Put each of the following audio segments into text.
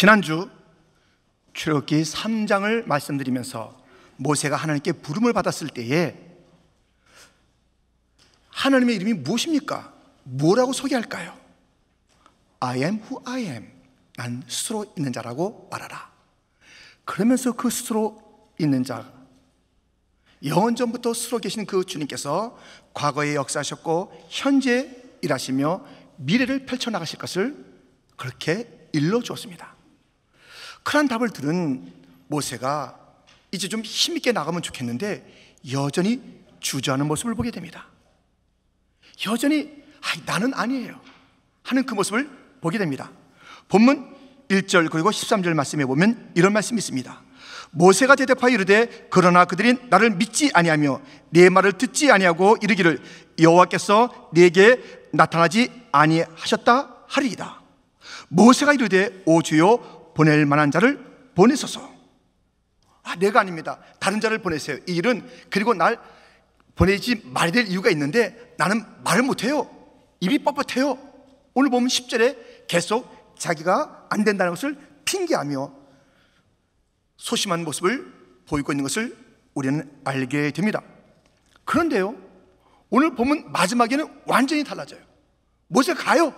지난주 출애굽기 3장을 말씀드리면서 모세가 하나님께 부름을 받았을 때에 하나님의 이름이 무엇입니까? 뭐라고 소개할까요? I am who I am. 난 스스로 있는 자라고 말하라. 그러면서 그 스스로 있는 자, 영원전부터 스스로 계신 그 주님께서 과거에 역사하셨고 현재 일하시며 미래를 펼쳐나가실 것을 그렇게 일러 주었습니다. 큰한 답을 들은 모세가 이제 좀 힘있게 나가면 좋겠는데 여전히 주저하는 모습을 보게 됩니다. 여전히 아 나는 아니에요. 하는 그 모습을 보게 됩니다. 본문 1절 그리고 13절 말씀에 보면 이런 말씀이 있습니다. 모세가 대답하여 이르되 그러나 그들이 나를 믿지 아니하며 내 말을 듣지 아니하고 이르기를 여호와께서 내게 나타나지 아니하셨다 하리이다. 모세가 이르되 오 주여 보낼 만한 자를 보내소서. 아, 내가 아닙니다. 다른 자를 보내세요. 이 일은 그리고 날 보내지 말이 될 이유가 있는데 나는 말을 못해요. 입이 뻣뻣해요. 오늘 보면 10절에 계속 자기가 안 된다는 것을 핑계하며 소심한 모습을 보이고 있는 것을 우리는 알게 됩니다. 그런데요, 오늘 보면 마지막에는 완전히 달라져요. 모세 가요.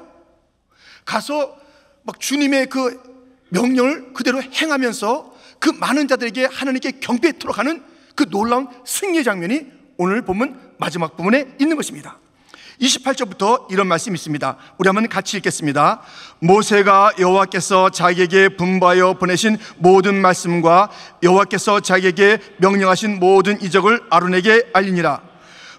가서 막 주님의 그 명령을 그대로 행하면서 그 많은 자들에게 하나님께 경배토록하는그 놀라운 승리의 장면이 오늘 보면 마지막 부분에 있는 것입니다. 28절부터 이런 말씀이 있습니다. 우리 한번 같이 읽겠습니다. 모세가 여호와께서 자기에게 분부여 보내신 모든 말씀과 여호와께서 자기에게 명령하신 모든 이적을 아론에게 알리니라.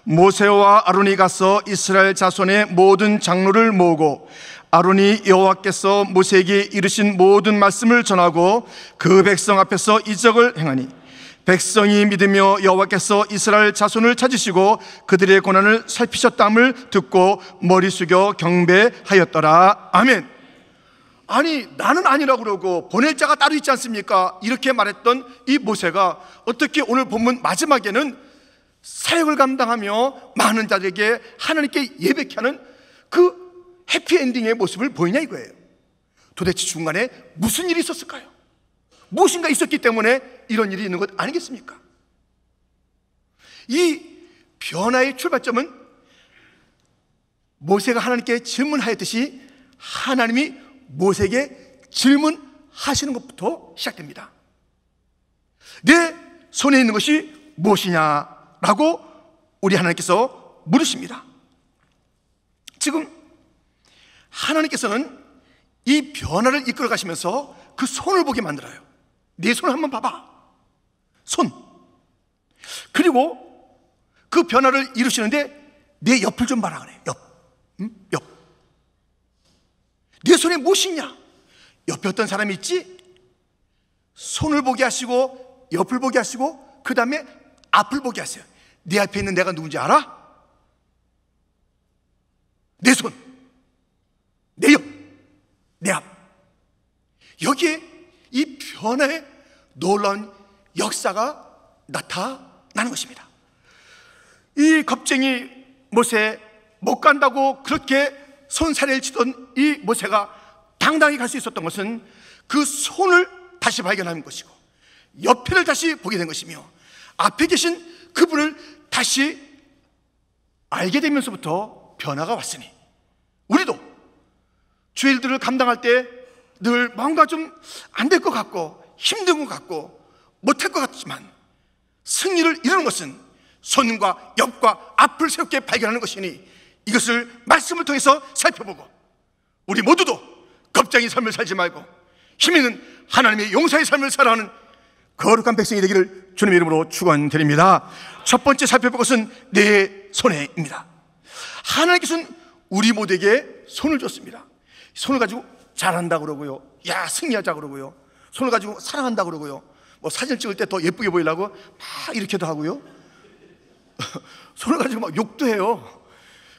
모세와 아론이 가서 이스라엘 자손의 모든 장로를 모으고 아론이 여호와께서 모세에게 이르신 모든 말씀을 전하고 그 백성 앞에서 이적을 행하니 백성이 믿으며 여호와께서 이스라엘 자손을 찾으시고 그들의 고난을 살피셨담을 듣고 머리 숙여 경배하였더라. 아멘. 아니 나는 아니라 그러고 보낼 자가 따로 있지 않습니까? 이렇게 말했던 이 모세가 어떻게 오늘 본문 마지막에는 사역을 감당하며 많은 자들에게 하나님께 예배케 하는 그 해피엔딩의 모습을 보이냐 이거예요. 도대체 중간에 무슨 일이 있었을까요? 무엇인가 있었기 때문에 이런 일이 있는 것 아니겠습니까? 이 변화의 출발점은 모세가 하나님께 질문하였듯이 하나님이 모세에게 질문하시는 것부터 시작됩니다. 내 손에 있는 것이 무엇이냐라고 우리 하나님께서 물으십니다. 지금 하나님께서는 이 변화를 이끌어 가시면서 그 손을 보게 만들어요. 내 네 손을 한번 봐봐. 손. 그리고 그 변화를 이루시는데 내 옆을 좀 봐라 그래. 옆. 응? 옆. 내 네 손에 무엇이냐? 옆에 어떤 사람이 있지? 손을 보게 하시고 옆을 보게 하시고 그 다음에 앞을 보게 하세요. 내 앞에 있는 내가 누군지 알아? 내 손. 내 옆, 내 앞. 여기에 이 변화의 놀라운 역사가 나타나는 것입니다. 이 겁쟁이 모세 못 간다고 그렇게 손사래 치던 이 모세가 당당히 갈 수 있었던 것은 그 손을 다시 발견하 것이고 옆에를 다시 보게 된 것이며 앞에 계신 그분을 다시 알게 되면서부터 변화가 왔으니 우리도 주 일들을 감당할 때 늘 뭔가 좀 안 될 것 같고 힘든 것 같고 못할 것 같지만 승리를 이루는 것은 손과 옆과 앞을 새롭게 발견하는 것이니 이것을 말씀을 통해서 살펴보고 우리 모두도 겁장이 삶을 살지 말고 힘 있는 하나님의 용사의 삶을 살아가는 거룩한 백성이 되기를 주님의 이름으로 축원드립니다. 첫 번째 살펴볼 것은 내 손해입니다. 하나님께서는 우리 모두에게 손을 줬습니다. 손을 가지고 잘한다 그러고요. 야, 승리하자 그러고요. 손을 가지고 사랑한다 그러고요. 뭐 사진 찍을 때 더 예쁘게 보이려고 막 이렇게도 하고요. 손을 가지고 막 욕도 해요.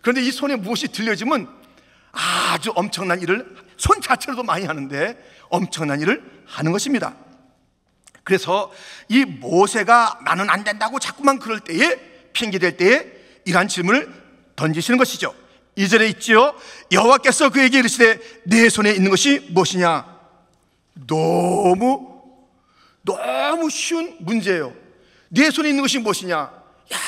그런데 이 손에 무엇이 들려지면 아주 엄청난 일을 손 자체로도 많이 하는데 엄청난 일을 하는 것입니다. 그래서 이 모세가 나는 안 된다고 자꾸만 그럴 때에 핑계될 때에 이러한 질문을 던지시는 것이죠. 2절에 있지요. 여호와께서 그에게 이르시되 내 손에 있는 것이 무엇이냐? 너무 너무 쉬운 문제예요. 내 손에 있는 것이 무엇이냐? 야,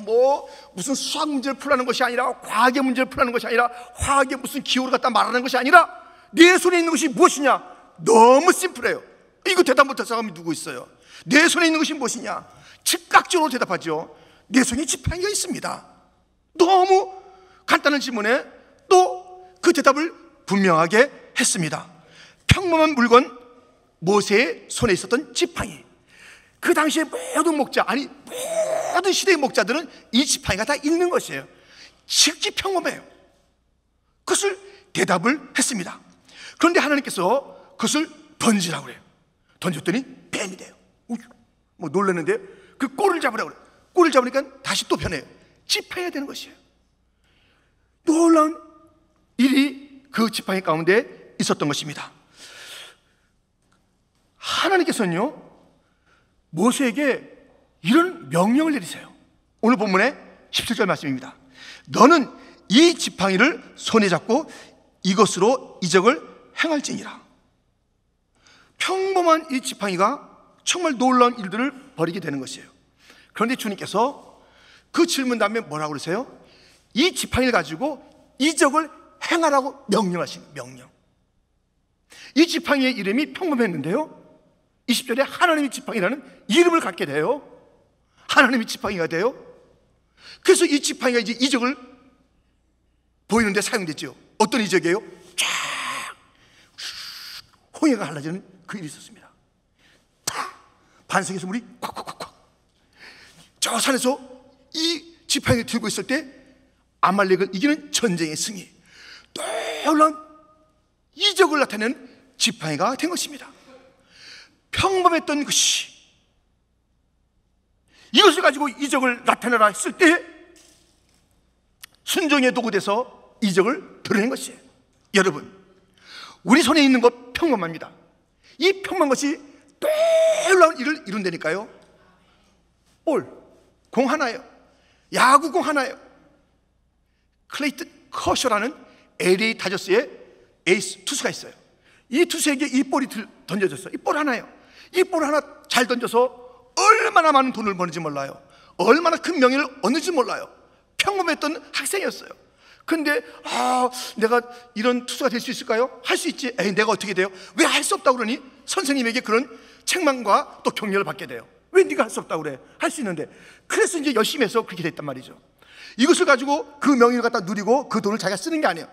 뭐 무슨 수학 문제를 풀라는 것이 아니라 과학의 문제를 풀라는 것이 아니라 화학의 무슨 기호를 갖다 말하는 것이 아니라 내 손에 있는 것이 무엇이냐? 너무 심플해요. 이거 대답 못할 사람이 누구 있어요? 내 손에 있는 것이 무엇이냐? 즉각적으로 대답하죠. 내 손에 지팡이가 있습니다. 너무 간단한 질문에 또 그 대답을 분명하게 했습니다. 평범한 물건 모세의 손에 있었던 지팡이. 그 당시에 모든 목자, 아니 모든 시대의 목자들은 이 지팡이가 다 있는 것이에요. 실지 평범해요. 그것을 대답을 했습니다. 그런데 하나님께서 그것을 던지라고 그래요. 던졌더니 뱀이 돼요. 뭐 놀랐는데 그 꼬를 잡으라고 그래요. 꼬를 잡으니까 다시 또 변해요. 지팡이가 되는 것이에요. 놀라운 일이 그 지팡이 가운데 있었던 것입니다. 하나님께서는요, 모세에게 이런 명령을 내리세요. 오늘 본문의 17절 말씀입니다. 너는 이 지팡이를 손에 잡고 이것으로 이적을 행할지니라. 평범한 이 지팡이가 정말 놀라운 일들을 벌이게 되는 것이에요. 그런데 주님께서 그 질문 다음에 뭐라고 그러세요? 이 지팡이를 가지고 이적을 행하라고 명령하시는 명령. 이 지팡이의 이름이 평범했는데요. 20절에 하나님의 지팡이라는 이름을 갖게 돼요. 하나님의 지팡이가 돼요. 그래서 이 지팡이가 이제 이적을 보이는데 사용됐죠. 어떤 이적이에요? 쫙! 홍해가 갈라지는 그 일이 있었습니다. 탁! 반석에서 물이 콱콱콱콱. 저 산에서 이 지팡이를 들고 있을 때 아말렉을 이기는 전쟁의 승리, 놀라운 이적을 나타내는 지팡이가 된 것입니다. 평범했던 것이 이것을 가지고 이적을 나타내라 했을 때 순종의 도구돼서 이적을 드러낸 것이에요. 여러분, 우리 손에 있는 것 평범합니다. 이 평범한 것이 놀라운 일을 이룬다니까요. 볼, 공 하나요. 야구공 하나요. 클레이트 커셔라는 LA 다저스의 에이스 투수가 있어요. 이 투수에게 이 볼이 던져졌어. 이볼 하나요. 이 볼 하나 잘 던져서 얼마나 많은 돈을 버는지 몰라요. 얼마나 큰 명예를 얻는지 몰라요. 평범했던 학생이었어요. 근데 아 내가 이런 투수가 될 수 있을까요? 할 수 있지. 에이 내가 어떻게 돼요? 왜 할 수 없다고 그러니 선생님에게 그런 책망과 또 격려를 받게 돼요. 왜 네가 할 수 없다고 그래? 할 수 있는데. 그래서 이제 열심히 해서 그렇게 됐단 말이죠. 이것을 가지고 그 명의를 갖다 누리고 그 돈을 자기가 쓰는 게 아니에요.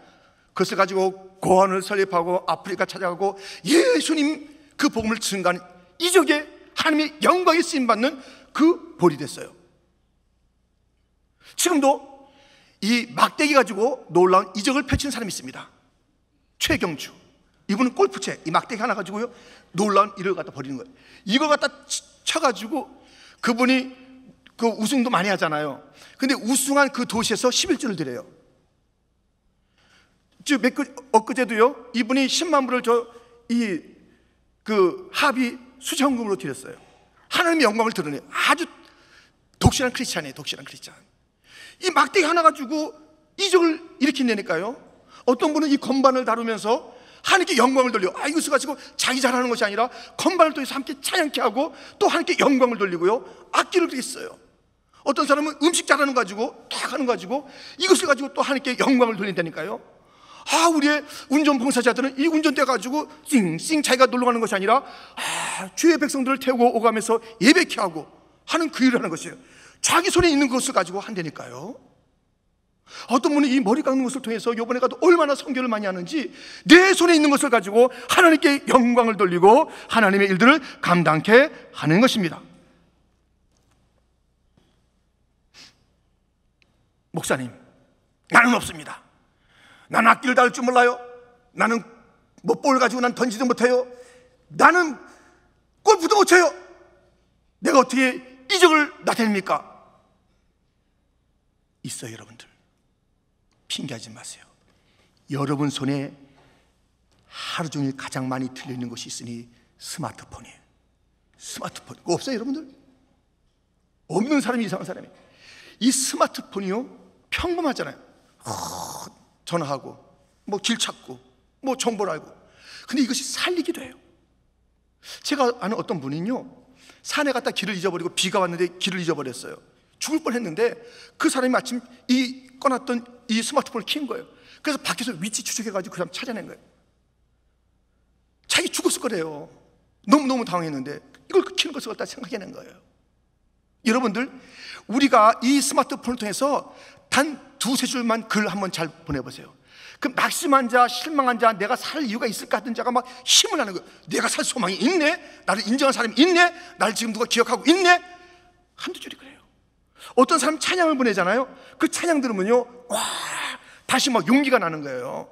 그것을 가지고 고안을 설립하고 아프리카 찾아가고 예수님 그 복음을 증가하는 이적에 하나님의 영광이 쓰임받는 그 볼이 됐어요. 지금도 이 막대기 가지고 놀라운 이적을 펼친 사람이 있습니다. 최경주. 이분은 골프채, 이 막대기 하나 가지고요. 놀라운 일을 갖다 벌이는 거예요. 이걸 갖다 쳐가지고 그분이 그 우승도 많이 하잖아요. 근데 우승한 그 도시에서 11주를 드려요. 즉, 그, 엊그제도요, 이분이 10만 불을 저, 이, 그 합의 수천금으로 드렸어요. 하나님의 영광을 드러내. 아주 독실한 크리스찬이에요, 독실한 크리스찬. 이 막대기 하나 가지고 이적을 일으킨다니까요. 어떤 분은 이 건반을 다루면서 하나님께 영광을 돌려. 아, 이것을 가지고 자기 잘하는 것이 아니라 건반을 통해서 함께 찬양케 하고 또 하나님께 영광을 돌리고요. 악기를 그랬어요. 어떤 사람은 음식 잘하는 가지고 탁 하는 가지고 이것을 가지고 또 하나님께 영광을 돌린다니까요. 아, 우리의 운전 봉사자들은 이 운전대 가지고 씽씽 자기가 놀러 가는 것이 아니라 아, 주의 백성들을 태우고 오가면서 예배케 하고 하는 그 일을 하는 것이에요. 자기 손에 있는 것을 가지고 한다니까요. 어떤 분은 이 머리 깎는 것을 통해서 요번에 가도 얼마나 성교를 많이 하는지 내 손에 있는 것을 가지고 하나님께 영광을 돌리고 하나님의 일들을 감당케 하는 것입니다. 목사님, 나는 없습니다. 나는 악기를 다룰 줄 몰라요. 나는 뭐볼 가지고 난 던지도 못해요. 나는 골프도 못 쳐요. 내가 어떻게 이적을 나타냅니까? 있어요, 여러분들. 핑계하지 마세요. 여러분 손에 하루 종일 가장 많이 들리는 것이 있으니 스마트폰이에요. 스마트폰. 없어요, 여러분들? 없는 사람이 이상한 사람이에요. 이 스마트폰이요. 평범하잖아요. 전화하고, 뭐 길 찾고, 뭐 정보를 알고. 근데 이것이 살리기도 해요. 제가 아는 어떤 분은요, 산에 갔다 길을 잊어버리고 비가 왔는데 길을 잊어버렸어요. 죽을 뻔 했는데 그 사람이 마침 이 꺼놨던 이 스마트폰을 킨 거예요. 그래서 밖에서 위치 추적해가지고 그 사람 찾아낸 거예요. 자기 죽었을 거래요. 너무너무 당황했는데 이걸 키는 그 것을 갖다 생각해낸 거예요. 여러분들, 우리가 이 스마트폰을 통해서 단 두세 줄만 글 한번 잘 보내보세요. 그 낙심한 자, 실망한 자, 내가 살 이유가 있을까 하던 자가 막 힘을 나는 거예요. 내가 살 소망이 있네? 나를 인정한 사람이 있네? 나를 지금 누가 기억하고 있네? 한두 줄이 그래요. 어떤 사람 찬양을 보내잖아요. 그 찬양 들으면요, 와, 다시 막 용기가 나는 거예요.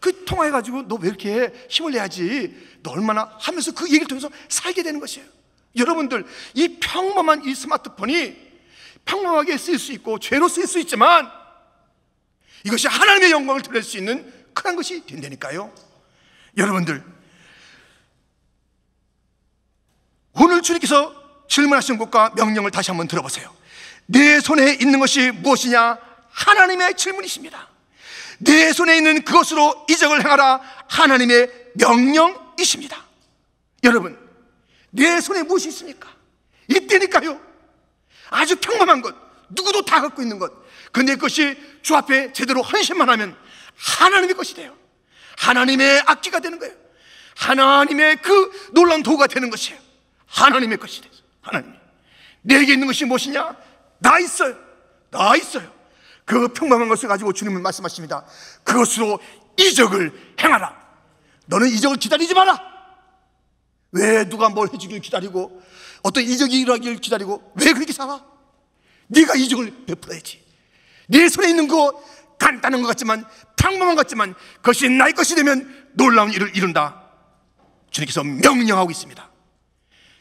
그 통화해가지고 너 왜 이렇게 힘을 내야지. 너 얼마나 하면서 그 얘기를 통해서 살게 되는 것이에요. 여러분들, 이 평범한 이 스마트폰이 평범하게 쓰일 수 있고 죄로 쓰일 수 있지만 이것이 하나님의 영광을 드릴 수 있는 큰 것이 된다니까요. 여러분들 오늘 주님께서 질문하신 것과 명령을 다시 한번 들어보세요. 내 손에 있는 것이 무엇이냐? 하나님의 질문이십니다. 내 손에 있는 그것으로 이적을 행하라 하나님의 명령이십니다. 여러분, 내 손에 무엇이 있습니까? 이때니까요. 아주 평범한 것, 누구도 다 갖고 있는 것. 근데 그것이 주 앞에 제대로 헌신만 하면 하나님의 것이 돼요. 하나님의 악기가 되는 거예요. 하나님의 그 놀라운 도가 되는 것이에요. 하나님의 것이 돼서. 하나님. 내게 있는 것이 무엇이냐? 나 있어요. 나 있어요. 그 평범한 것을 가지고 주님은 말씀하십니다. 그것으로 이적을 행하라. 너는 이적을 기다리지 마라. 왜 누가 뭘 해주길 기다리고 어떤 이적이 일어나기를 기다리고 왜 그렇게 살아? 네가 이적을 베풀어야지. 네 손에 있는 거 간단한 것 같지만 평범한 것 같지만 그것이 나의 것이 되면 놀라운 일을 이룬다. 주님께서 명령하고 있습니다.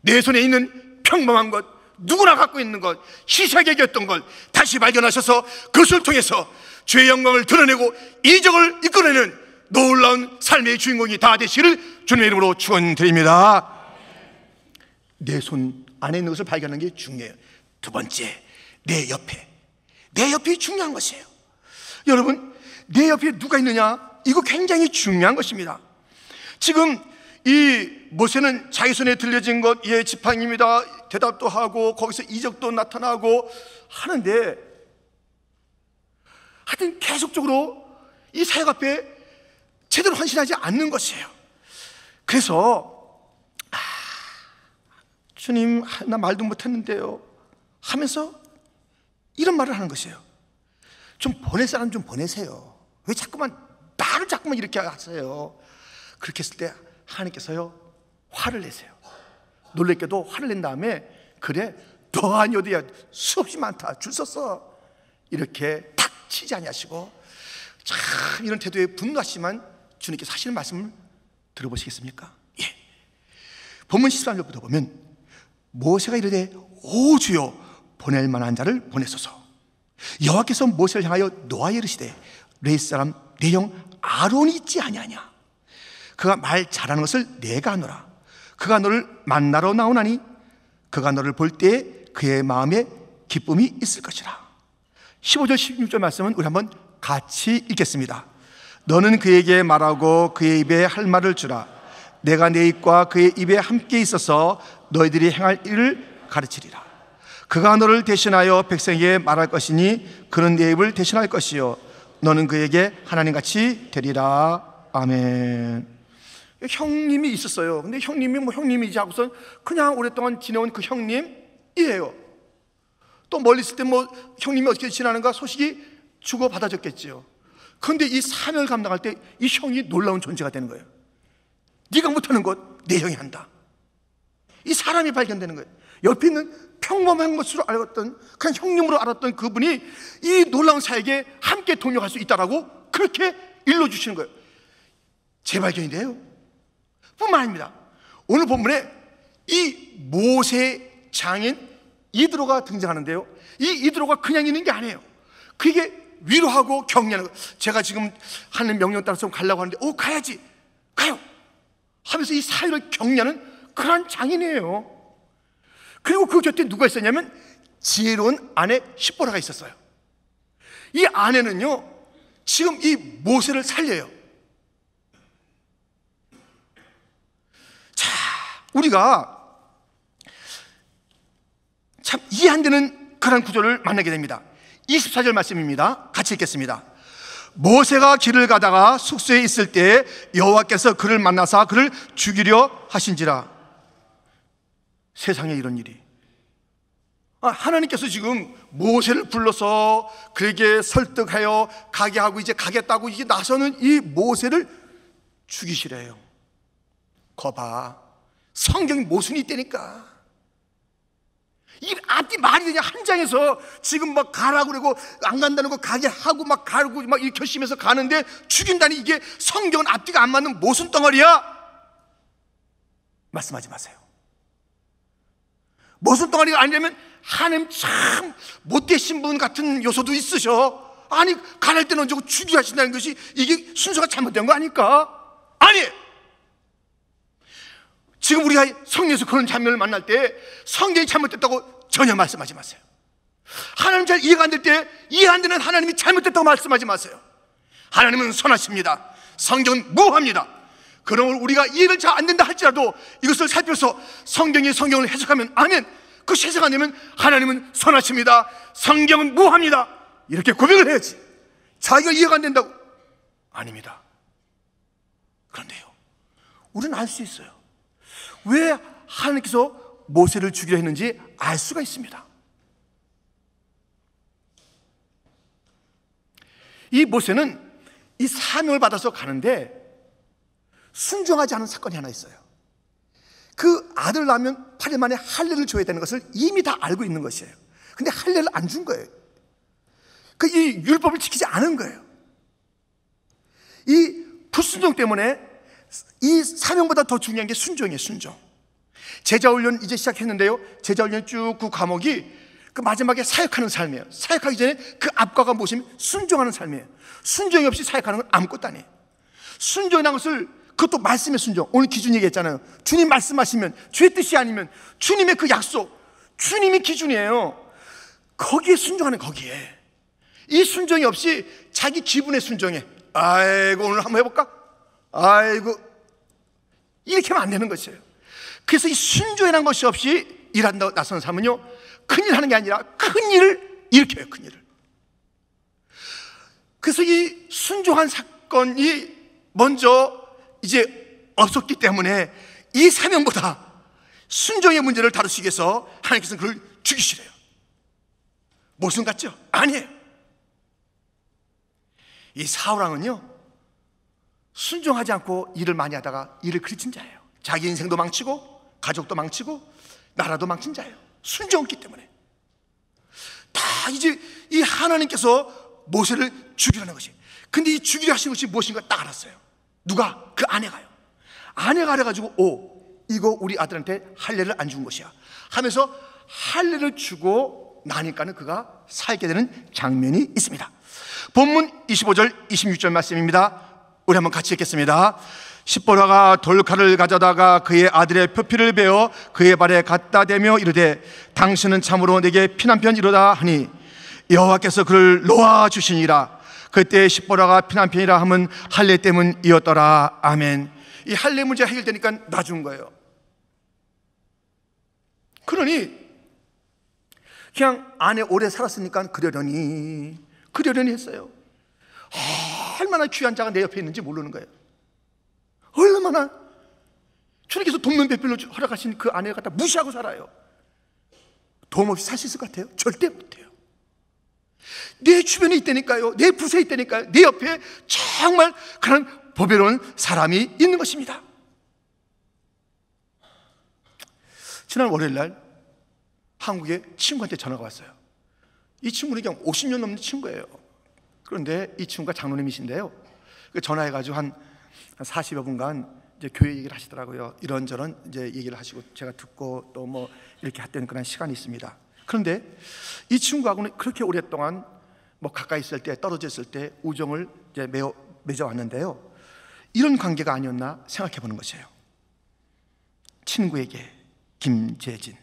내 손에 있는 평범한 것, 누구나 갖고 있는 것, 시색에게였던 것 다시 발견하셔서 그것을 통해서 주의 영광을 드러내고 이적을 이끌어내는 놀라운 삶의 주인공이 다 되시를 주님의 이름으로 축원드립니다. 내손 안에 있는 것을 발견하는 게 중요해요. 두 번째, 내 옆에. 내 옆이 중요한 것이에요. 여러분, 내 옆에 누가 있느냐? 이거 굉장히 중요한 것입니다. 지금 이 모세는 자기 손에 들려진 것, 예, 지팡입니다. 대답도 하고, 거기서 이적도 나타나고 하는데, 하여튼 계속적으로 이 사역 앞에 제대로 헌신하지 않는 것이에요. 그래서 주님, 나 말도 못했는데요. 하면서 이런 말을 하는 것이에요. 좀 보낼 사람 좀 보내세요. 왜 자꾸만, 나를 자꾸만 이렇게 하세요. 그렇게 했을 때 하나님께서요, 화를 내세요. 놀랬게도 화를 낸 다음에, 그래, 너 아니어도 야, 수없이 많다. 줄 섰어. 이렇게 탁 치지 아니하시고, 참 이런 태도에 분노하시지만 주님께서 하시는 말씀을 들어보시겠습니까? 예. 본문 13절부터 보면 모세가 이르되 오 주여 보낼 만한 자를 보내소서 여호와께서 모세를 향하여 노아에 이르시되 레이 사람 내형 아론이 있지 아니하냐 그가 말 잘하는 것을 내가 하노라 그가 너를 만나러 나오나니 그가 너를 볼 때에 그의 마음에 기쁨이 있을 것이라 15절 16절 말씀은 우리 한번 같이 읽겠습니다 너는 그에게 말하고 그의 입에 할 말을 주라 내가 내 입과 그의 입에 함께 있어서 너희들이 행할 일을 가르치리라. 그가 너를 대신하여 백성에게 말할 것이니 그는 내 입을 대신할 것이요 너는 그에게 하나님 같이 되리라. 아멘. 형님이 있었어요. 근데 형님이 뭐 형님이지 하고선 그냥 오랫동안 지내온 그 형님이에요. 또 멀리 있을 때 뭐 형님이 어떻게 지나는가 소식이 주고 받아졌겠지요. 그런데 이 사명을 감당할 때 이 형이 놀라운 존재가 되는 거예요. 네가 못하는 것 내 형이 한다. 이 사람이 발견되는 거예요. 옆에 있는 평범한 것으로 알았던 그냥 형님으로 알았던 그분이 이 놀라운 사역에 함께 동력할 수 있다라고 그렇게 일러 주시는 거예요. 재발견인데요. 뿐만 아닙니다. 오늘 본문에 이 모세 장인 이드로가 등장하는데요. 이 이드로가 그냥 있는 게 아니에요. 그게 위로하고 격려하는 거 제가 지금 하는 명령 따라서 가려고 하는데, 오, 어, 가야지. 가요. 하면서 이 사유를 격려하는 그런 장인이에요. 그리고 그 곁에 누가 있었냐면 지혜로운 아내 십보라가 있었어요. 이 아내는요, 지금 이 모세를 살려요. 자, 우리가 참 이해 안 되는 그런 구조를 만나게 됩니다. 24절 말씀입니다. 같이 읽겠습니다. 모세가 길을 가다가 숙소에 있을 때 여호와께서 그를 만나사 그를 죽이려 하신지라. 세상에 이런 일이. 아, 하나님께서 지금 모세를 불러서 그에게 설득하여 가게 하고 이제 가겠다고 이제 나서는 이 모세를 죽이시래요. 거봐. 성경이 모순이 있다니까. 이 앞뒤 말이 되냐 한 장에서 지금 막 가라고 그러고 안 간다는 거 가게 하고 막 가고 막이 결심해서 가는데 죽인다니 이게 성경은 앞뒤가 안 맞는 모순 덩어리야 말씀하지 마세요 머슴 덩어리가 아니라면 하나님 참 못되신 분 같은 요소도 있으셔. 아니 가날 때는 언제고 죽이하신다는 것이 이게 순서가 잘못된 거 아닐까? 아니 지금 우리가 성경에서 그런 장면을 만날 때 성경이 잘못됐다고 전혀 말씀하지 마세요. 하나님 잘 이해가 안 될 때 이해 안 되는 하나님이 잘못됐다고 말씀하지 마세요. 하나님은 선하십니다. 성경은 무합니다. 그러므로 우리가 이해를 잘 안 된다 할지라도 이것을 살펴서 성경이 성경을 해석하면 아멘. 그것이 해석 안 되면 하나님은 선하십니다. 성경은 무합니다. 이렇게 고백을 해야지. 자기가 이해가 안 된다고. 아닙니다. 그런데요. 우리는 알 수 있어요. 왜 하나님께서 모세를 죽이려 했는지 알 수가 있습니다. 이 모세는 이 사명을 받아서 가는데 순종하지 않은 사건이 하나 있어요. 그 아들 낳으면 8일 만에 할례를 줘야 되는 것을 이미 다 알고 있는 것이에요. 근데 할례를 안 준 거예요. 그 이 율법을 지키지 않은 거예요. 이 불순종 때문에 이 사명보다 더 중요한 게 순종이에요, 순종. 제자훈련 이제 시작했는데요. 제자훈련 쭉 그 과목이 그 마지막에 사역하는 삶이에요. 사역하기 전에 그 앞과가 무엇면 순종하는 삶이에요. 순종이 없이 사역하는 건 아무것도 아니에요. 순종이라는 것을 그것도 말씀의 순종. 오늘 기준 얘기했잖아요. 주님 말씀하시면, 주의 뜻이 아니면, 주님의 그 약속, 주님이 기준이에요. 거기에 순종하는 거기에. 이 순종이 없이 자기 기분에 순종해. 아이고, 오늘 한번 해볼까? 아이고. 이렇게 하면 안 되는 것이에요. 그래서 이 순종이라는 것이 없이 일한다고 나서는 사람은요, 큰일 하는 게 아니라 큰 일을 일으켜요, 큰 일을. 그래서 이 순종한 사건이 먼저 이제 없었기 때문에 이 사명보다 순종의 문제를 다루시기 위해서 하나님께서는 그를 죽이시래요. 모순 같죠? 아니에요. 이 사우랑은요, 순종하지 않고 일을 많이 하다가 일을 그르친 자예요. 자기 인생도 망치고, 가족도 망치고, 나라도 망친 자예요. 순종 없기 때문에. 다 이제 이 하나님께서 모세를 죽이려는 것이. 근데 이 죽이려 하신 것이 무엇인가 딱 알았어요. 누가? 그 아내가요. 아내가 그래가지고, 오, 이거 우리 아들한테 할례를 안 준 것이야. 하면서 할례를 주고 나니까는 그가 살게 되는 장면이 있습니다. 본문 25절, 26절 말씀입니다. 우리 한번 같이 읽겠습니다. 십보라가 돌칼을 가져다가 그의 아들의 표피를 베어 그의 발에 갖다 대며 이르되 당신은 참으로 내게 피난편 이러다 하니 여호와께서 그를 놓아 주시니라 그때 십보라가 피난편이라 함은 할례 때문이었더라. 아멘. 이 할례 문제 해결되니까 놔준 거예요. 그러니 그냥 안에 오래 살았으니까 그러려니 그러려니 했어요. 아, 얼마나 귀한 자가 내 옆에 있는지 모르는 거예요. 얼마나 주님께서 돕는 배필로 허락하신 그 아내를 갖다 무시하고 살아요. 도움 없이 살 수 있을 것 같아요? 절대 못해요. 내 주변에 있다니까요. 내 부서에 있다니까요. 내 옆에 정말 그런 보배로운 사람이 있는 것입니다. 지난 월요일 날 한국에 친구한테 전화가 왔어요. 이 친구는 그냥 50년 넘는 친구예요. 그런데 이 친구가 장로님이신데요. 그 전화해가지고 한 40여 분간 이제 교회 얘기를 하시더라고요. 이런저런 이제 얘기를 하시고 제가 듣고 또 뭐 이렇게 했던 그런 시간이 있습니다. 그런데 이 친구하고는 그렇게 오랫동안 뭐 가까이 있을 때 떨어져 있을 때 우정을 이제 매어, 맺어왔는데요. 이런 관계가 아니었나 생각해 보는 것이에요. 친구에게 김재진.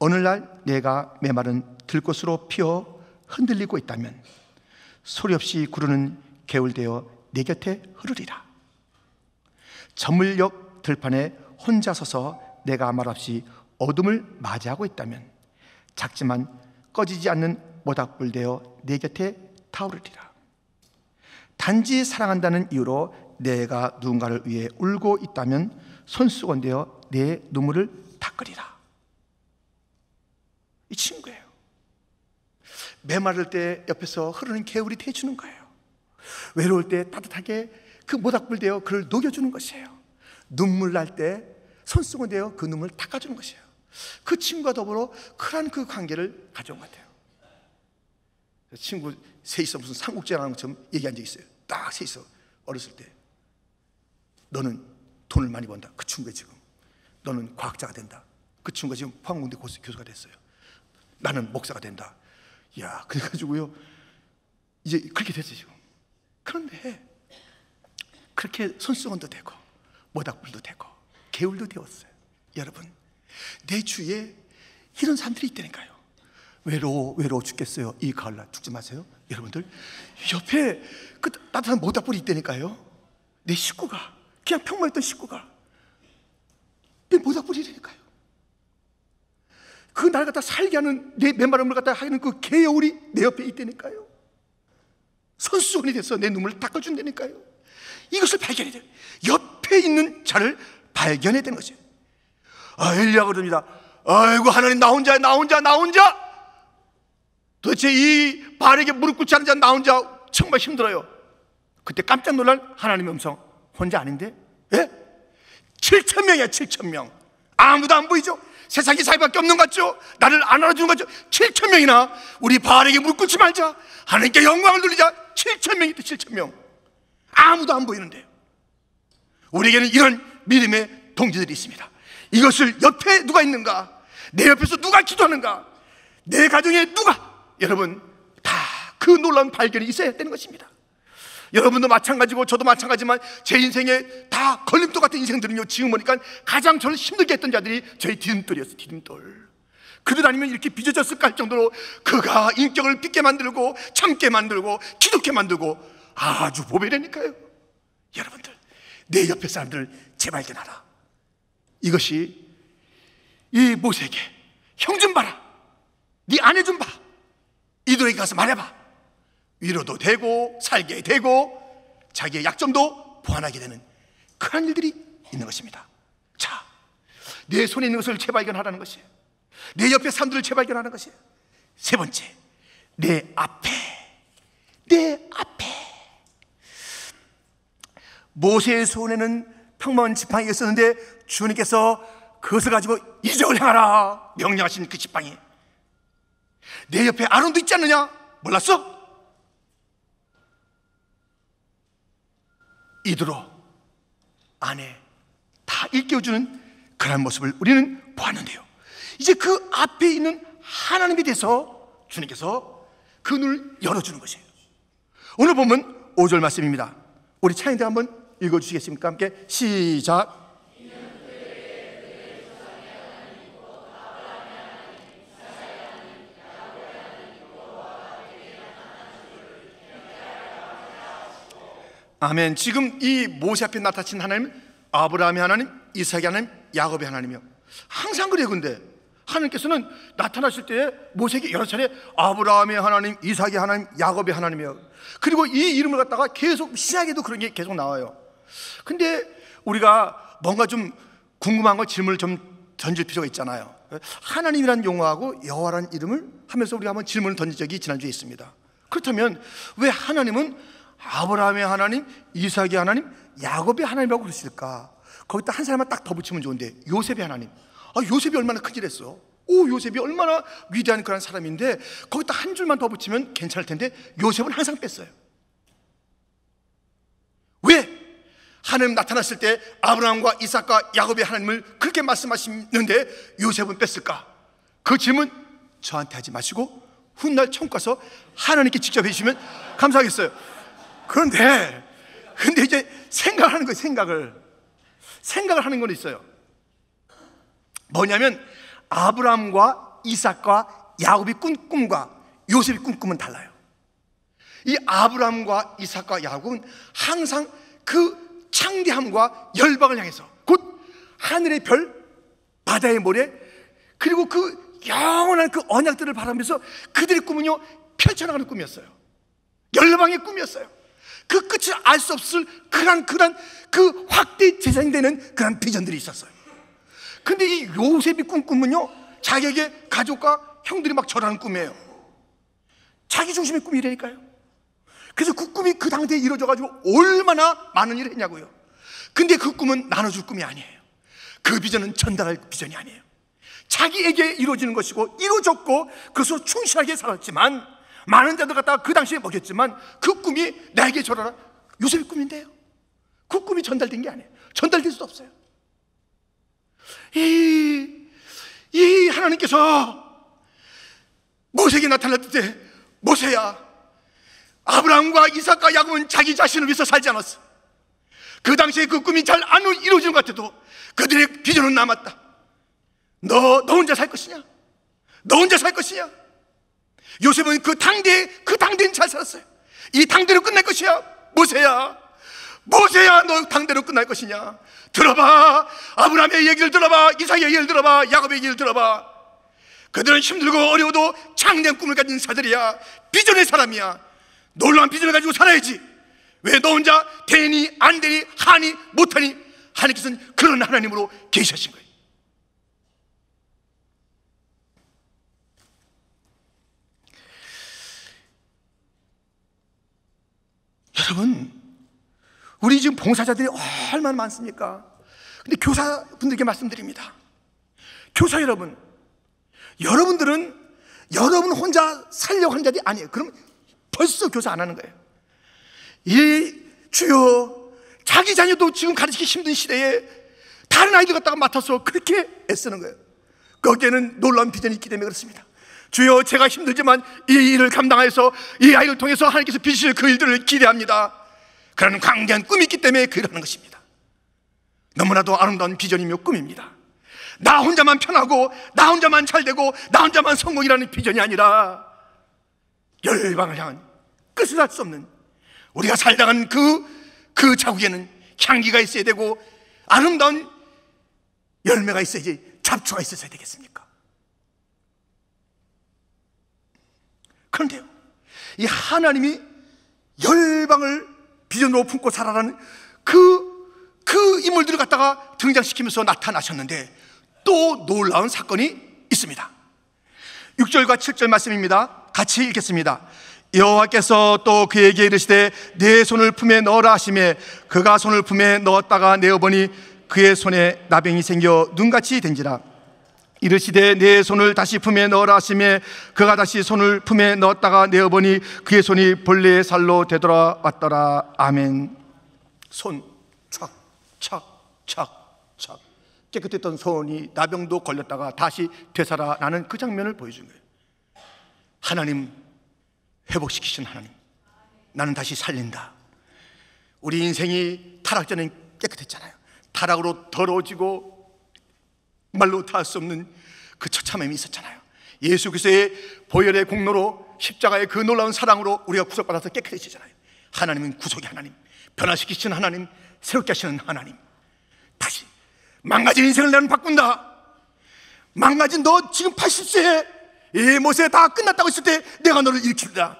오늘날 내가 메마른 들꽃으로 피어 흔들리고 있다면 소리 없이 구르는 개울되어 내 곁에 흐르리라. 전물역 들판에 혼자 서서 내가 말없이 어둠을 맞이하고 있다면 작지만 꺼지지 않는 모닥불 되어 내 곁에 타오르리라. 단지 사랑한다는 이유로 내가 누군가를 위해 울고 있다면 손수건 되어 내 눈물을 닦으리라. 이 친구예요. 메마를 때 옆에서 흐르는 개울이 대주는 거예요. 외로울 때 따뜻하게 그 모닥불 되어 그를 녹여주는 것이에요. 눈물 날 때 손수건 되어 그 눈물 닦아주는 것이에요. 그 친구와 더불어 크란 그 관계를 가져온 것 같아요. 친구 세이서 무슨 삼국지라는 것처럼 얘기한 적 있어요. 딱 세이서 어렸을 때. 너는 돈을 많이 번다. 그 친구가 지금. 너는 과학자가 된다. 그 친구가 지금 포항공대 교수가 됐어요. 나는 목사가 된다. 야, 그래가지고요. 이제 그렇게 됐어 지금. 그런데 그렇게 손수건도 되고 모닥불도 되고 개울도 되었어요. 여러분 내 주위에 이런 사람들이 있다니까요. 외로워, 외로워 죽겠어요. 이 가을날 죽지 마세요. 여러분들. 옆에 그 따뜻한 모닥불이 있다니까요. 내 식구가, 그냥 평범했던 식구가 내 모닥불이라니까요. 그 날 갖다 살게 하는 내맨바람을 갖다 하는 그 개여울이 내 옆에 있다니까요. 선수원이 돼서 내 눈물 닦아준다니까요. 이것을 발견해야 돼요. 옆에 있는 자를 발견해야 되는 거죠. 아, 엘리야 그럽니다. 아이고, 하나님 나 혼자, 나 혼자, 나 혼자! 도대체 이 발에게 무릎 꿇지 않은 자나 혼자 정말 힘들어요. 그때 깜짝 놀랄 하나님의 음성. 혼자 아닌데? 예? 7천 명이야, 7천 명. 아무도 안 보이죠? 세상이 사이밖에 없는 것 같죠? 나를 안 알아주는 것 같죠? 7천 명이나 우리 바에게 무릎 꿇지 말자. 하나님께 영광을 돌리자. 7천 명이 또 7천 명. 아무도 안보이는데 우리에게는 이런 믿음의 동지들이 있습니다. 이것을 옆에 누가 있는가? 내 옆에서 누가 기도하는가? 내 가정에 누가? 여러분, 다 그 놀라운 발견이 있어야 되는 것입니다. 여러분도 마찬가지고 저도 마찬가지만 지제 인생에 다 걸림돌 같은 인생들은요, 지금 보니까 가장 저를 힘들게 했던 자들이 저희 디딤돌이었어요, 디딤돌. 그들 아니면 이렇게 빚어졌을까 할 정도로 그가 인격을 빚게 만들고 참게 만들고 기독게 만들고 아주 보배라니까요. 여러분들, 내 옆에 사람들 재발견하라. 이것이 이 모세에게 형 좀 봐라. 네 아내 좀 봐. 이들에게 가서 말해봐. 위로도 되고 살게 되고 자기의 약점도 보완하게 되는 그런 일들이 있는 것입니다. 자, 내 손에 있는 것을 재발견하라는 것이에요. 내 옆에 사람들을 재발견하는 것이에요. 세 번째, 내 앞에, 내 앞에. 모세의 손에는 평범한 지팡이가 있었는데 주님께서 그것을 가지고 이적을 향하라 명령하신 그 지팡이 내 옆에 아론도 있지 않느냐? 몰랐어? 이드로 안에 다 일깨워주는 그런 모습을 우리는 보았는데요 이제 그 앞에 있는 하나님에 대해서 주님께서 그 눈을 열어주는 것이에요 오늘 보면 5절 말씀입니다 우리 차인대 한번 읽어주시겠습니까? 함께 시작. 아멘. 지금 이 모세 앞에 나타친 하나님, 아브라함의 하나님, 이삭의 하나님, 야곱의 하나님이요. 항상 그래요, 근데. 하나님께서는 나타나실 때 모세에게 여러 차례 아브라함의 하나님, 이삭의 하나님, 야곱의 하나님이요. 그리고 이 이름을 갖다가 계속 신약에도 그런 게 계속 나와요. 근데 우리가 뭔가 좀 궁금한 거 질문을 좀 던질 필요가 있잖아요. 하나님이란 용어하고 여호와란 이름을 하면서 우리가 한번 질문을 던진 적이 지난주에 있습니다. 그렇다면 왜 하나님은 아브라함의 하나님, 이삭의 하나님, 야곱의 하나님이라고 그랬을까? 거기다 한 사람만 딱덧 붙이면 좋은데 요셉의 하나님. 아, 요셉이 얼마나 큰일 했어. 오, 요셉이 얼마나 위대한 그런 사람인데 거기다 한 줄만 더 붙이면 괜찮을 텐데 요셉은 항상 뺐어요. 왜? 하나님 나타났을 때 아브라함과 이삭과 야곱의 하나님을 그렇게 말씀하시는데 요셉은 뺐을까? 그 질문 저한테 하지 마시고 훗날 청 가서 하나님께 직접 해주시면 감사하겠어요. 그런데, 근데 이제 생각하는 거예요, 생각을. 생각을 하는 건 있어요. 뭐냐면 아브라함과 이삭과 야곱이 꾼 꿈과 요셉이 꾼 꿈은 달라요. 이 아브라함과 이삭과 야곱은 항상 그 창대함과 열방을 향해서 곧 하늘의 별, 바다의 모래, 그리고 그 영원한 그 언약들을 바라면서 그들의 꿈은요, 펼쳐나가는 꿈이었어요. 열방의 꿈이었어요. 그 끝을 알 수 없을 그런, 그런, 그 확대 재생되는 그런 비전들이 있었어요. 근데 이 요셉이 꾼 꿈은요, 자기에게 가족과 형들이 막 절하는 꿈이에요. 자기 중심의 꿈이라니까요. 그래서 그 꿈이 그 당대에 이루어져가지고 얼마나 많은 일을 했냐고요. 근데 그 꿈은 나눠줄 꿈이 아니에요. 그 비전은 전달할 비전이 아니에요. 자기에게 이루어지는 것이고 이루어졌고 그것으 충실하게 살았지만 많은 자들 갖다가 그 당시에 먹였지만 그 꿈이 나에게 절하라 요셉의 꿈인데요. 그 꿈이 전달된 게 아니에요. 전달될 수도 없어요. 이, 이 하나님께서 모세에게 나타났을 때 모세야 아브라함과 이삭과 야곱은 자기 자신을 위해서 살지 않았어. 그 당시에 그 꿈이 잘 안 이루어진 것 같아도 그들의 비전은 남았다. 너, 너 혼자 살 것이냐? 너 혼자 살 것이냐? 요셉은 그 당대에, 그 당대는 잘 살았어요. 이 당대로 끝날 것이야? 모세야. 모세야, 너 당대로 끝날 것이냐? 들어봐. 아브라함의 얘기를 들어봐. 이삭의 얘기를 들어봐. 야곱의 얘기를 들어봐. 그들은 힘들고 어려워도 창대한 꿈을 가진 사들이야. 비전의 사람이야. 놀라운 비전을 가지고 살아야지. 왜 너 혼자 되니 안 되니 하니 못하니 하나님께서는 그런 하나님으로 계셨신 거예요. 여러분, 우리 지금 봉사자들이 얼마나 많습니까? 근데 교사분들께 말씀드립니다. 교사 여러분, 여러분들은 여러분 혼자 살려고 하는 자들이 아니에요. 그럼 벌써 교사 안 하는 거예요. 이 주여 자기 자녀도 지금 가르치기 힘든 시대에 다른 아이들 갖다가 맡아서 그렇게 애쓰는 거예요. 거기에는 놀라운 비전이 있기 때문에 그렇습니다. 주여 제가 힘들지만 이 일을 감당해서 이 아이를 통해서 하나님께서 비실그 일들을 기대합니다. 그런 강대한 꿈이 있기 때문에 그러는 것입니다. 너무나도 아름다운 비전이며 꿈입니다. 나 혼자만 편하고 나 혼자만 잘 되고 나 혼자만 성공이라는 비전이 아니라 열방을 향한 끝을 알수 없는 우리가 살다간 그, 그 자국에는 향기가 있어야 되고 아름다운 열매가 있어야지 잡초가 있어야 되겠습니까? 그런데요, 이 하나님이 열방을 비전으로 품고 살아라는 그, 그 인물들을 갖다가 등장시키면서 나타나셨는데 또 놀라운 사건이 있습니다. 6절과 7절 말씀입니다. 같이 읽겠습니다. 여호와께서 또 그에게 이르시되 내 손을 품에 넣어라 하심에 그가 손을 품에 넣었다가 내어보니 그의 손에 나병이 생겨 눈같이 된지라 이르시되 내 손을 다시 품에 넣어라 하심에 그가 다시 손을 품에 넣었다가 내어보니 그의 손이 벌레의 살로 되돌아왔더라 아멘 손착착 착착 깨끗했던 손이 나병도 걸렸다가 다시 되살아나는 그 장면을 보여준 거예요 하나님 회복시키신 하나님 나는 다시 살린다 우리 인생이 타락 전엔 깨끗했잖아요 타락으로 더러워지고 말로 다할수 없는 그 처참함이 있었잖아요 예수 그리의 보혈의 공로로 십자가의 그 놀라운 사랑으로 우리가 구속받아서 깨끗해지잖아요 하나님은 구속의 하나님 변화시키신 하나님 새롭게 하시는 하나님 다시 망가진 인생을 나는 바꾼다 망가진 너 지금 80세에 이 모세 다 끝났다고 했을 때 내가 너를 일으킵니다.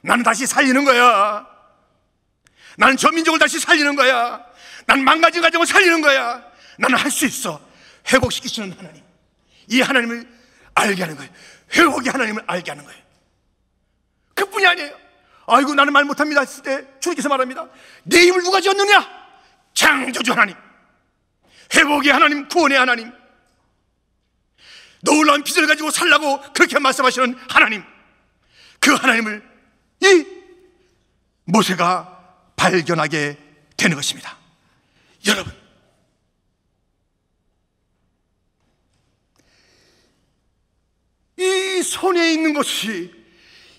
나는 다시 살리는 거야. 나는 저 민족을 다시 살리는 거야. 나는 망가진 가정을 살리는 거야. 나는 할 수 있어. 회복시키시는 하나님. 이 하나님을 알게 하는 거예요. 회복이 하나님을 알게 하는 거예요. 그뿐이 아니에요. 아이고 나는 말 못합니다 했을 때 주님께서 말합니다. 내 힘을 누가 지었느냐? 창조주 하나님. 회복의 하나님, 구원의 하나님, 놀라운 비전을 가지고 살라고 그렇게 말씀하시는 하나님. 그 하나님을 이 모세가 발견하게 되는 것입니다. 여러분. 이 손에 있는 것이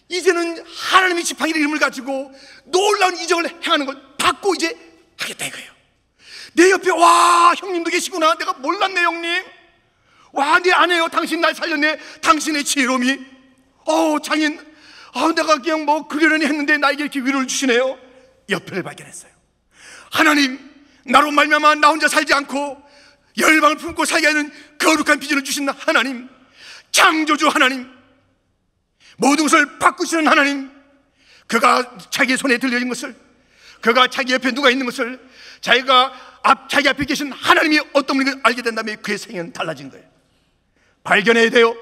이제는 하나님의 지팡이를 이름을 가지고 놀라운 이적을 행하는 걸 받고 이제 하겠다 이거예요. 내 옆에 와 형님도 계시구나 내가 몰랐네 형님 와, 내 네 아내요. 당신 날 살렸네. 당신의 지혜로미. 어 장인. 아, 내가 그냥 뭐 그러려니 했는데 나에게 이렇게 위로를 주시네요. 옆을 발견했어요. 하나님, 나로 말미암아 나 혼자 살지 않고 열방을 품고 살게 하는 거룩한 그 비전을 주신 하나님, 창조주 하나님, 모든 것을 바꾸시는 하나님, 그가 자기 손에 들려진 것을, 그가 자기 옆에 누가 있는 것을, 자기가 앞, 자기 앞에 계신 하나님이 어떤 분인지 알게 된다면 그의 생애는 달라진 거예요. 발견해야 돼요.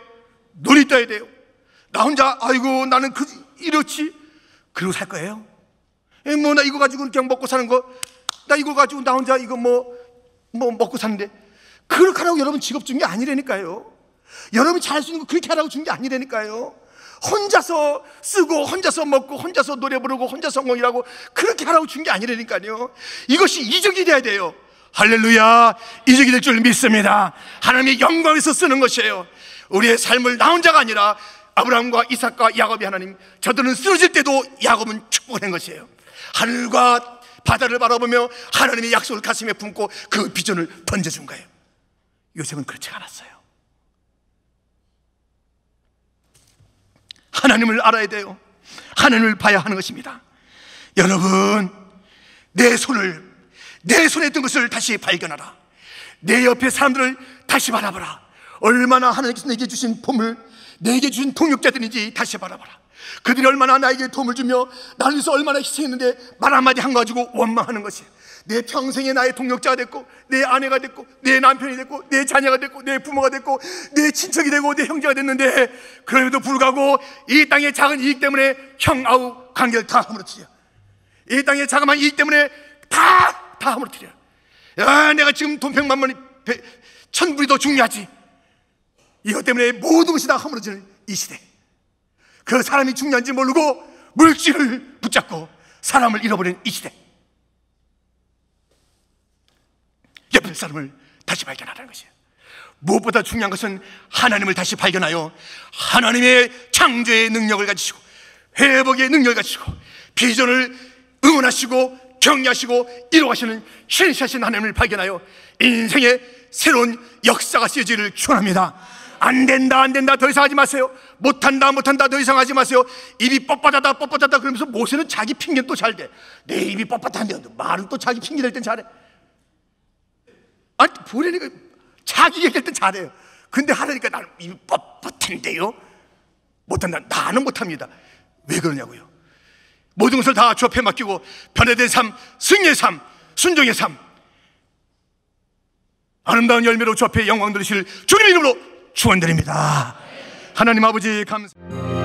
눈이 떠야 돼요. 나 혼자, 아이고, 나는 그, 이렇지. 그리고 살 거예요. 예, 뭐, 나 이거 가지고 그냥 먹고 사는 거. 나 이거 가지고 나 혼자 이거 뭐, 뭐 먹고 사는데. 그렇게 하라고 여러분 직업 준 게 아니라니까요. 여러분 잘할 수 있는 거 그렇게 하라고 준 게 아니라니까요. 혼자서 쓰고, 혼자서 먹고, 혼자서 노래 부르고, 혼자 성공이라고 뭐 그렇게 하라고 준 게 아니라니까요. 이것이 이적이 돼야 돼요. 할렐루야! 이적이 될 줄 믿습니다. 하나님의 영광에서 쓰는 것이에요. 우리의 삶을 나 혼자가 아니라 아브라함과 이삭과 야곱이 하나님, 저들은 쓰러질 때도 야곱은 축복을 한 것이에요. 하늘과 바다를 바라보며 하나님의 약속을 가슴에 품고 그 비전을 던져준 거예요. 요셉은 그렇지 않았어요. 하나님을 알아야 돼요. 하나님을 봐야 하는 것입니다. 여러분, 내 손을 내 손에 든 것을 다시 발견하라. 내 옆에 사람들을 다시 바라봐라. 얼마나 하나님께서 내게 주신 봄을 내게 주신 동역자들인지 다시 바라봐라. 그들이 얼마나 나에게 도움을 주며 나를 위해서 얼마나 희생했는데 말 한마디 한 가지고 원망하는 것이 내 평생에 나의 동력자가 됐고 내 아내가 됐고 내 남편이 됐고 내 자녀가 됐고 내 부모가 됐고 내 친척이 되고 내 형제가 됐는데 그럼에도 불구하고 이 땅의 작은 이익 때문에 형 아우 관계다허물어치이 땅의 자그 이익 때문에 다다 허물어뜨려. 야, 내가 지금 돈백만원이 천불이 더 중요하지. 이것 때문에 모든 것이 다 허물어지는 이 시대. 그 사람이 중요한지 모르고 물질을 붙잡고 사람을 잃어버리이 시대. 옆에 사람을 다시 발견하라는 것이에요. 무엇보다 중요한 것은 하나님을 다시 발견하여 하나님의 창조의 능력을 가지시고 회복의 능력을 가지시고 비전을 응원하시고 격려하시고 이루어가시는 신실하신 하나님을 발견하여 인생의 새로운 역사가 쓰여지기를 축원합니다. 안 된다, 안 된다, 더 이상 하지 마세요. 못한다, 못한다, 더 이상 하지 마세요. 입이 뻣뻣하다, 뻣뻣하다, 그러면서 모세는 자기 핑계는 또 잘 돼. 내 입이 뻣뻣한데, 말은 또 자기 핑계 될 땐 잘해. 아니, 보려니까 그 자기 얘기할 땐 잘해요. 근데 하라니까 나는 입이 뻣뻣한데요? 못한다, 나는 못합니다. 왜 그러냐고요? 모든 것을 다 주 앞에 맡기고 변화된 삶, 승리의 삶, 순종의 삶 아름다운 열매로 주 앞에 영광 들으실 주님 이름으로 축원드립니다 하나님 아버지 감사합니다